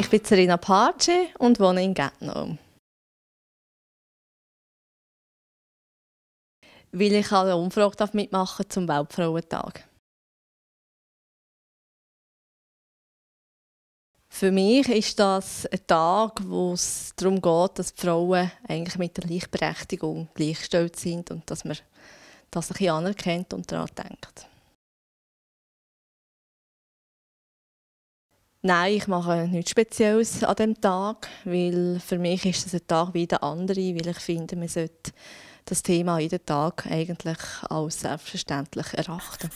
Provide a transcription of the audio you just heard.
Ich bin Serena Pace und wohne in Gättenau. Weil ich an Umfrage mitmachen zum Weltfrauentag. Für mich ist das ein Tag, wo es darum geht, dass die Frauen eigentlich mit der Gleichberechtigung gleichgestellt sind und dass man das ein bisschen anerkennt und daran denkt. Nein, ich mache nichts Spezielles an dem Tag, weil für mich ist es ein Tag wie der andere, weil ich finde, man sollte das Thema jeden Tag eigentlich als selbstverständlich erachten.